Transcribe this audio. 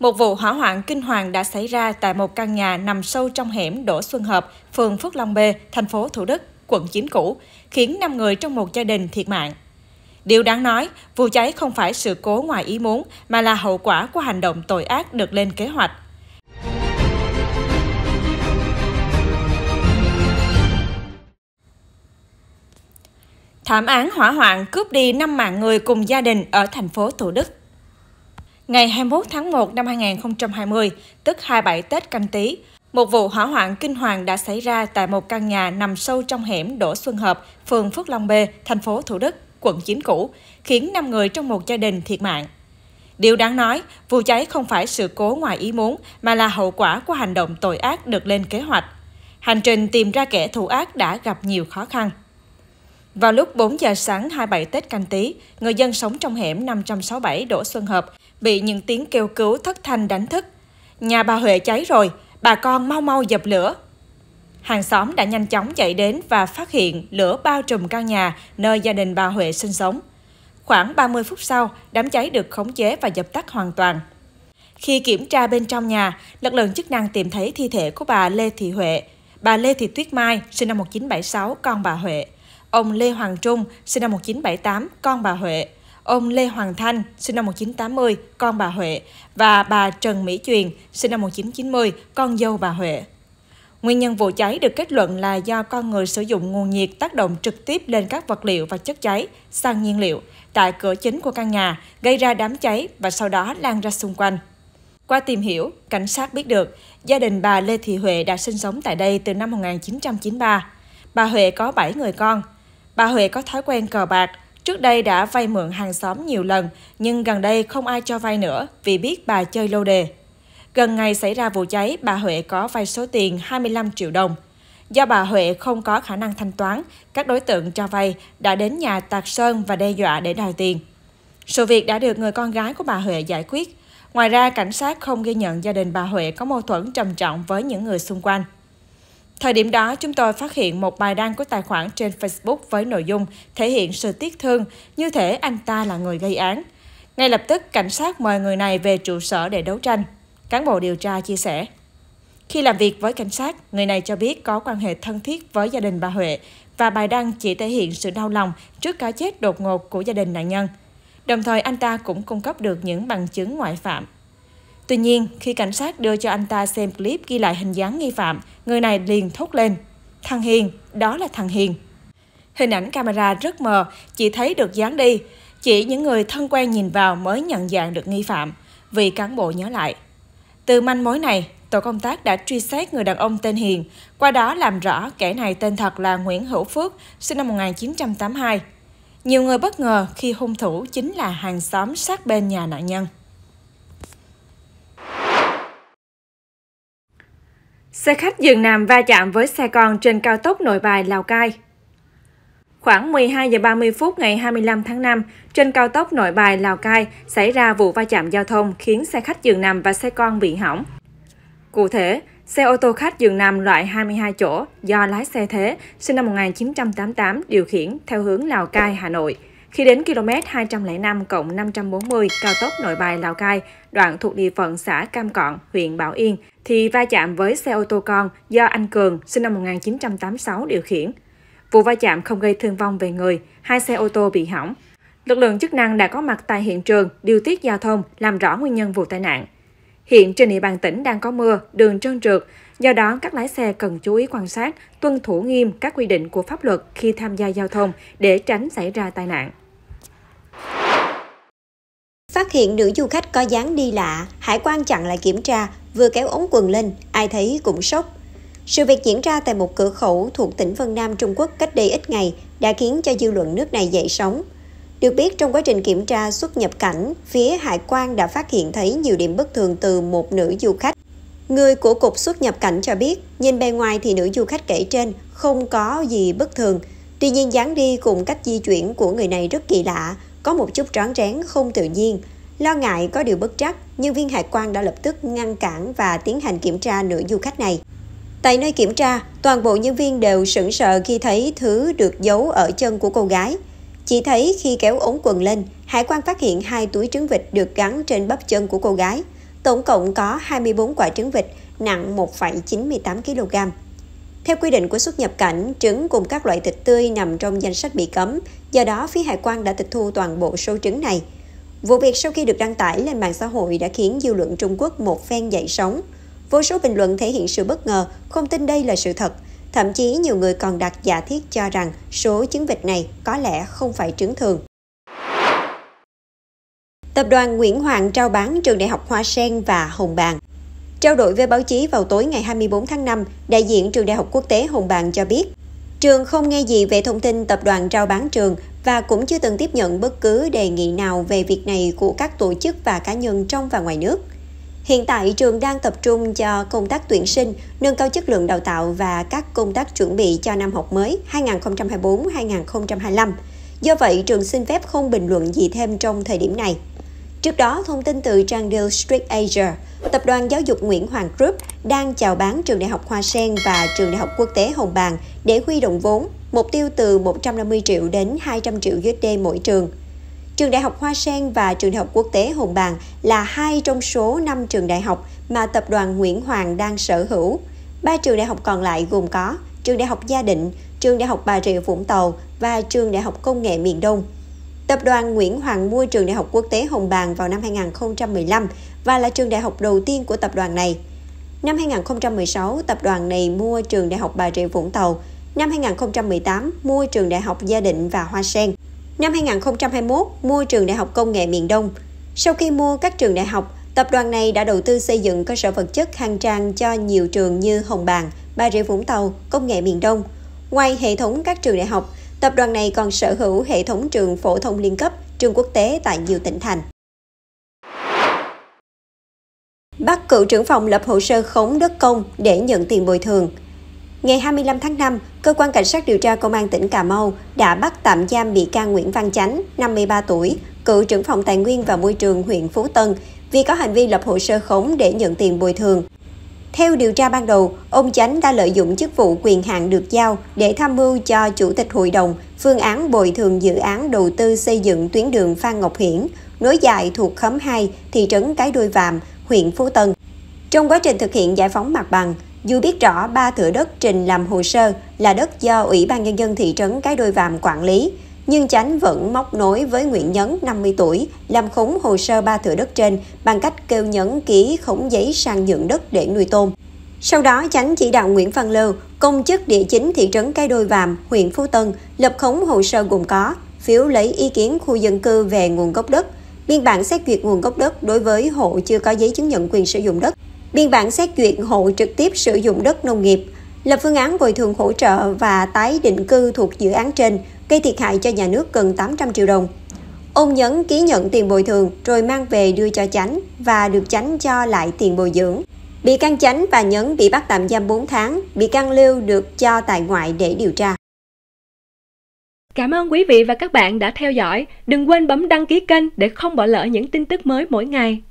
Một vụ hỏa hoạn kinh hoàng đã xảy ra tại một căn nhà nằm sâu trong hẻm Đỗ Xuân Hợp, phường Phước Long B, thành phố Thủ Đức, quận 9 cũ, khiến 5 người trong một gia đình thiệt mạng. Điều đáng nói, vụ cháy không phải sự cố ngoài ý muốn mà là hậu quả của hành động tội ác được lên kế hoạch. Thảm án hỏa hoạn cướp đi 5 mạng người cùng gia đình ở thành phố Thủ Đức Ngày 21 tháng 1 năm 2020, tức 27 Tết canh Tý, một vụ hỏa hoạn kinh hoàng đã xảy ra tại một căn nhà nằm sâu trong hẻm Đỗ Xuân Hợp, phường Phước Long B, thành phố Thủ Đức, quận 9 cũ, khiến 5 người trong một gia đình thiệt mạng. Điều đáng nói, vụ cháy không phải sự cố ngoài ý muốn mà là hậu quả của hành động tội ác được lên kế hoạch. Hành trình tìm ra kẻ thù ác đã gặp nhiều khó khăn. Vào lúc 4 giờ sáng 27 Tết canh Tý, người dân sống trong hẻm 567 Đỗ Xuân Hợp bị những tiếng kêu cứu thất thanh đánh thức. Nhà bà Huệ cháy rồi, bà con mau mau dập lửa. Hàng xóm đã nhanh chóng chạy đến và phát hiện lửa bao trùm căn nhà nơi gia đình bà Huệ sinh sống. Khoảng 30 phút sau, đám cháy được khống chế và dập tắt hoàn toàn. Khi kiểm tra bên trong nhà, lực lượng chức năng tìm thấy thi thể của bà Lê Thị Huệ, bà Lê Thị Tuyết Mai, sinh năm 1976, con bà Huệ, ông Lê Hoàng Trung, sinh năm 1978, con bà Huệ, ông Lê Hoàng Thanh, sinh năm 1980, con bà Huệ, và bà Trần Mỹ Truyền sinh năm 1990, con dâu bà Huệ. Nguyên nhân vụ cháy được kết luận là do con người sử dụng nguồn nhiệt tác động trực tiếp lên các vật liệu và chất cháy, sang nhiên liệu, tại cửa chính của căn nhà, gây ra đám cháy và sau đó lan ra xung quanh. Qua tìm hiểu, cảnh sát biết được gia đình bà Lê Thị Huệ đã sinh sống tại đây từ năm 1993. Bà Huệ có 7 người con. Bà Huệ có thói quen cờ bạc, Trước đây đã vay mượn hàng xóm nhiều lần, nhưng gần đây không ai cho vay nữa vì biết bà chơi lô đề. Gần ngày xảy ra vụ cháy, bà Huệ có vay số tiền 25 triệu đồng. Do bà Huệ không có khả năng thanh toán, các đối tượng cho vay đã đến nhà tạc sơn và đe dọa để đòi tiền. Sự việc đã được người con gái của bà Huệ giải quyết. Ngoài ra, cảnh sát không ghi nhận gia đình bà Huệ có mâu thuẫn trầm trọng với những người xung quanh. Thời điểm đó, chúng tôi phát hiện một bài đăng của tài khoản trên Facebook với nội dung thể hiện sự tiếc thương, như thể anh ta là người gây án. Ngay lập tức, cảnh sát mời người này về trụ sở để đấu tranh. Cán bộ điều tra chia sẻ. Khi làm việc với cảnh sát, người này cho biết có quan hệ thân thiết với gia đình bà Huệ và bài đăng chỉ thể hiện sự đau lòng trước cái chết đột ngột của gia đình nạn nhân. Đồng thời anh ta cũng cung cấp được những bằng chứng ngoại phạm Tuy nhiên, khi cảnh sát đưa cho anh ta xem clip ghi lại hình dáng nghi phạm, người này liền thốt lên. Thằng Hiền, đó là thằng Hiền. Hình ảnh camera rất mờ, chỉ thấy được dáng đi. Chỉ những người thân quen nhìn vào mới nhận dạng được nghi phạm, vì cán bộ nhớ lại. Từ manh mối này, tổ công tác đã truy xét người đàn ông tên Hiền, qua đó làm rõ kẻ này tên thật là Nguyễn Hữu Phước, sinh năm 1982. Nhiều người bất ngờ khi hung thủ chính là hàng xóm sát bên nhà nạn nhân. Xe khách giường nằm va chạm với xe con trên cao tốc Nội Bài Lào Cai. Khoảng 12 giờ 30 phút ngày 25 tháng 5, trên cao tốc Nội Bài Lào Cai xảy ra vụ va chạm giao thông khiến xe khách giường nằm và xe con bị hỏng. Cụ thể, xe ô tô khách giường nằm loại 22 chỗ do lái xe Thế sinh năm 1988 điều khiển theo hướng Lào Cai, Hà Nội – khi đến km 205 cộng 540 cao tốc Nội Bài Lào Cai, đoạn thuộc địa phận xã Cam Cọn, huyện Bảo Yên, thì va chạm với xe ô tô con do anh Cường, sinh năm 1986 điều khiển. Vụ va chạm không gây thương vong về người, hai xe ô tô bị hỏng. Lực lượng chức năng đã có mặt tại hiện trường, điều tiết giao thông, làm rõ nguyên nhân vụ tai nạn. Hiện trên địa bàn tỉnh đang có mưa, đường trơn trượt, Do đó, các lái xe cần chú ý quan sát, tuân thủ nghiêm các quy định của pháp luật khi tham gia giao thông để tránh xảy ra tai nạn. Phát hiện nữ du khách có dáng đi lạ, hải quan chặn lại kiểm tra, vừa kéo ống quần lên, ai thấy cũng sốc. Sự việc diễn ra tại một cửa khẩu thuộc tỉnh Vân Nam Trung Quốc cách đây ít ngày đã khiến cho dư luận nước này dậy sóng. Được biết, trong quá trình kiểm tra xuất nhập cảnh, phía hải quan đã phát hiện thấy nhiều điểm bất thường từ một nữ du khách Người của Cục xuất nhập cảnh cho biết, nhìn bề ngoài thì nữ du khách kể trên không có gì bất thường. Tuy nhiên dáng đi cùng cách di chuyển của người này rất kỳ lạ, có một chút trón rén không tự nhiên. Lo ngại có điều bất trắc, nhân viên hải quan đã lập tức ngăn cản và tiến hành kiểm tra nữ du khách này. Tại nơi kiểm tra, toàn bộ nhân viên đều sững sờ khi thấy thứ được giấu ở chân của cô gái. Chỉ thấy khi kéo ống quần lên, hải quan phát hiện hai túi trứng vịt được gắn trên bắp chân của cô gái – Tổng cộng có 24 quả trứng vịt nặng 1,98 kg. Theo quy định của xuất nhập cảnh, trứng cùng các loại thịt tươi nằm trong danh sách bị cấm, do đó phía hải quan đã tịch thu toàn bộ số trứng này. Vụ việc sau khi được đăng tải lên mạng xã hội đã khiến dư luận Trung Quốc một phen dậy sóng. Vô số bình luận thể hiện sự bất ngờ, không tin đây là sự thật. Thậm chí nhiều người còn đặt giả thiết cho rằng số trứng vịt này có lẽ không phải trứng thường. Tập đoàn Nguyễn Hoàng trao bán trường Đại học Hoa Sen và Hồng Bàng. Trao đổi với báo chí vào tối ngày 24 tháng 5, đại diện trường Đại học Quốc tế Hồng Bàng cho biết, trường không nghe gì về thông tin tập đoàn trao bán trường và cũng chưa từng tiếp nhận bất cứ đề nghị nào về việc này của các tổ chức và cá nhân trong và ngoài nước. Hiện tại, trường đang tập trung cho công tác tuyển sinh, nâng cao chất lượng đào tạo và các công tác chuẩn bị cho năm học mới 2024-2025. Do vậy, trường xin phép không bình luận gì thêm trong thời điểm này. Trước đó, thông tin từ trang Deal Street Asia, tập đoàn giáo dục Nguyễn Hoàng Group đang chào bán trường đại học Hoa Sen và trường đại học quốc tế Hồng Bàng để huy động vốn, mục tiêu từ 150 triệu đến 200 triệu USD mỗi trường. Trường Đại học Hoa Sen và Trường Đại học Quốc tế Hồng Bàng là hai trong số 5 trường đại học mà tập đoàn Nguyễn Hoàng đang sở hữu. Ba trường đại học còn lại gồm có Trường Đại học Gia Định, Trường Đại học Bà Rịa Vũng Tàu và Trường Đại học Công nghệ Miền Đông – Tập đoàn Nguyễn Hoàng mua trường Đại học Quốc tế Hồng Bàng vào năm 2015 và là trường đại học đầu tiên của tập đoàn này. Năm 2016, tập đoàn này mua trường Đại học Bà Rịa Vũng Tàu. Năm 2018, mua trường Đại học Gia Định và Hoa Sen. Năm 2021, mua trường Đại học Công nghệ miền Đông. Sau khi mua các trường đại học, tập đoàn này đã đầu tư xây dựng cơ sở vật chất khang trang cho nhiều trường như Hồng Bàng, Bà Rịa Vũng Tàu, Công nghệ miền Đông. Ngoài hệ thống các trường đại học, Tập đoàn này còn sở hữu hệ thống trường phổ thông liên cấp, trường quốc tế tại nhiều tỉnh thành. Bắt cựu trưởng phòng lập hồ sơ khống đất công để nhận tiền bồi thường. Ngày 25 tháng 5, Cơ quan Cảnh sát điều tra Công an tỉnh Cà Mau đã bắt tạm giam bị can Nguyễn Văn Chánh, 53 tuổi, cựu trưởng phòng tài nguyên và môi trường huyện Phú Tân, vì có hành vi lập hồ sơ khống để nhận tiền bồi thường theo điều tra ban đầu, ông Chánh đã lợi dụng chức vụ quyền hạn được giao để tham mưu cho Chủ tịch Hội đồng phương án bồi thường dự án đầu tư xây dựng tuyến đường Phan Ngọc Hiển, nối dài thuộc khóm 2, thị trấn Cái Đôi Vàm, huyện Phú Tân. Trong quá trình thực hiện giải phóng mặt bằng, dù biết rõ ba thửa đất trình làm hồ sơ là đất do Ủy ban Nhân dân thị trấn Cái Đôi Vàm quản lý, nhưng Chánh vẫn móc nối với Nguyễn Nhấn 50 tuổi làm khống hồ sơ ba thửa đất trên bằng cách kêu Nhấn ký khống giấy sang nhượng đất để nuôi tôm. Sau đó, Chánh chỉ đạo Nguyễn Văn Lưu, công chức địa chính thị trấn Cái Đôi Vàm, huyện Phú Tân, lập khống hồ sơ gồm có phiếu lấy ý kiến khu dân cư về nguồn gốc đất, biên bản xét duyệt nguồn gốc đất đối với hộ chưa có giấy chứng nhận quyền sử dụng đất, biên bản xét duyệt hộ trực tiếp sử dụng đất nông nghiệp, lập phương án bồi thường hỗ trợ và tái định cư thuộc dự án trên gây thiệt hại cho nhà nước gần 800 triệu đồng. Ông Nhấn ký nhận tiền bồi thường rồi mang về đưa cho Chánh và được Chánh cho lại tiền bồi dưỡng. Bị can Chánh và Nhấn bị bắt tạm giam 4 tháng, bị can Lưu được cho tại ngoại để điều tra. Cảm ơn quý vị và các bạn đã theo dõi. Đừng quên bấm đăng ký kênh để không bỏ lỡ những tin tức mới mỗi ngày.